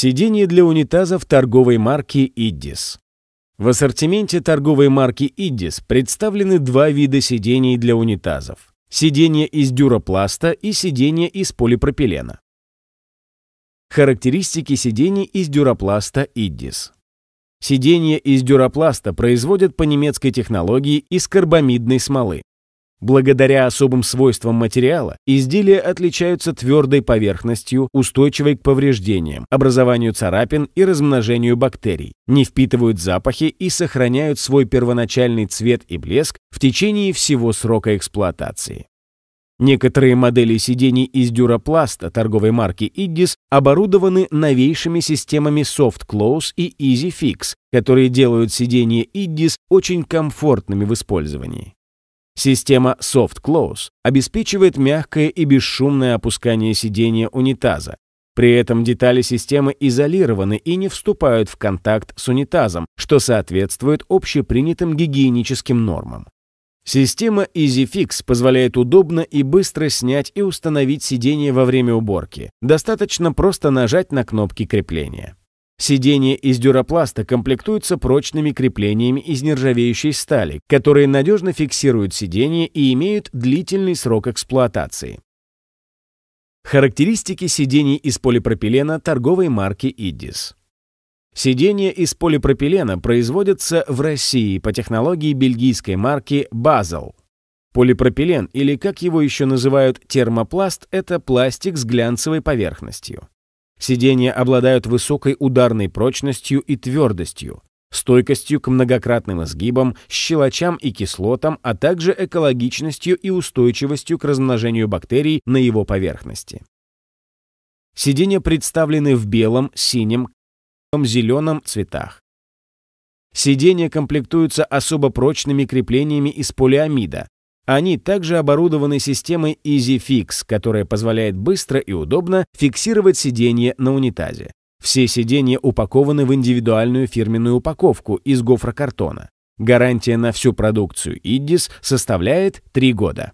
Сиденье для унитазов торговой марки «Иддис». В ассортименте торговой марки «Иддис» представлены два вида сидений для унитазов. Сиденье из дюропласта и сиденье из полипропилена. Характеристики сидений из дюропласта «Иддис». Сиденья из дюропласта производят по немецкой технологии из карбамидной смолы. Благодаря особым свойствам материала изделия отличаются твердой поверхностью, устойчивой к повреждениям, образованию царапин и размножению бактерий, не впитывают запахи и сохраняют свой первоначальный цвет и блеск в течение всего срока эксплуатации. Некоторые модели сидений из дюропласта торговой марки Iggis оборудованы новейшими системами Soft Close и Easy Fix, которые делают сидения Iggis очень комфортными в использовании. Система Soft Close обеспечивает мягкое и бесшумное опускание сидения унитаза. При этом детали системы изолированы и не вступают в контакт с унитазом, что соответствует общепринятым гигиеническим нормам. Система EasyFix позволяет удобно и быстро снять и установить сидение во время уборки. Достаточно просто нажать на кнопки крепления. Сиденья из дюропласта комплектуются прочными креплениями из нержавеющей стали, которые надежно фиксируют сиденье и имеют длительный срок эксплуатации. Характеристики сидений из полипропилена торговой марки «Иддис». Сидения из полипропилена производятся в России по технологии бельгийской марки «Базел». Полипропилен, или как его еще называют термопласт, это пластик с глянцевой поверхностью. Сидения обладают высокой ударной прочностью и твердостью, стойкостью к многократным изгибам, щелочам и кислотам, а также экологичностью и устойчивостью к размножению бактерий на его поверхности. Сиденья представлены в белом, синем, зеленом цветах. Сиденья комплектуются особо прочными креплениями из полиамида, они также оборудованы системой EasyFix, которая позволяет быстро и удобно фиксировать сиденье на унитазе. Все сиденья упакованы в индивидуальную фирменную упаковку из гофрокартона. Гарантия на всю продукцию Idis составляет 3 года.